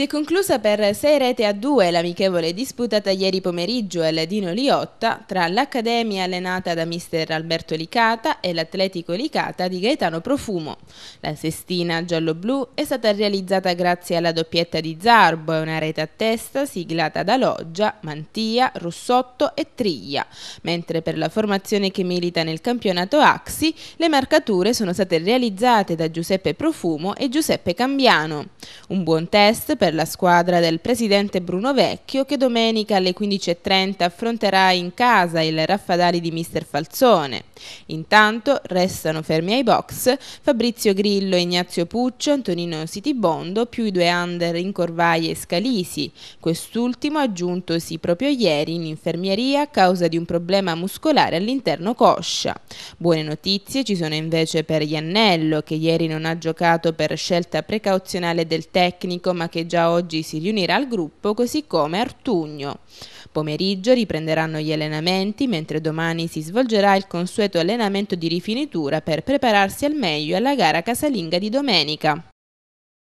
Si è conclusa per 6 rete a 2 l'amichevole disputata ieri pomeriggio al Dino Liotta tra l'Accademia allenata da mister Alberto Licata e l'Atletico Licata di Gaetano Profumo. La sestina giallo-blu è stata realizzata grazie alla doppietta di Zarbo e una rete a testa siglata da Loggia, Mantia, Russotto e Triglia, mentre per la formazione che milita nel campionato Axi le marcature sono state realizzate da Giuseppe Profumo e Giuseppe Cambiano. Un buon test per per la squadra del presidente Bruno Vecchio che domenica alle 15.30 affronterà in casa il Raffadali di Mister Falzone. Intanto restano fermi ai box Fabrizio Grillo, Ignazio Puccio, Antonino Sitibondo più i due under in Incorvai e Scalisi, quest'ultimo aggiuntosi proprio ieri in infermieria a causa di un problema muscolare all'interno coscia. Buone notizie ci sono invece per Iannello che ieri non ha giocato per scelta precauzionale del tecnico ma che già già oggi si riunirà al gruppo, così come Artugno. Pomeriggio riprenderanno gli allenamenti, mentre domani si svolgerà il consueto allenamento di rifinitura per prepararsi al meglio alla gara casalinga di domenica.